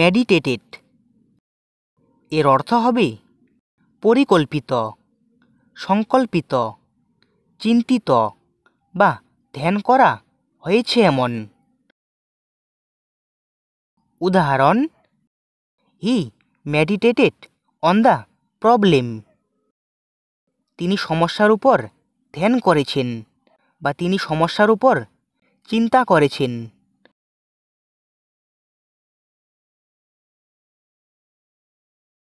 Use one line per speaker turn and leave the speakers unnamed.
meditated এর অর্থ হবে পরিকল্পিত সংকল্পিত চিন্তিত বা ধ্যান করা হয়েছে এমন উদাহরণ he meditated on the problem তিনি সমস্যার উপর ধ্যান করেছেন বা তিনি সমস্যার উপর চিন্তা করেছেন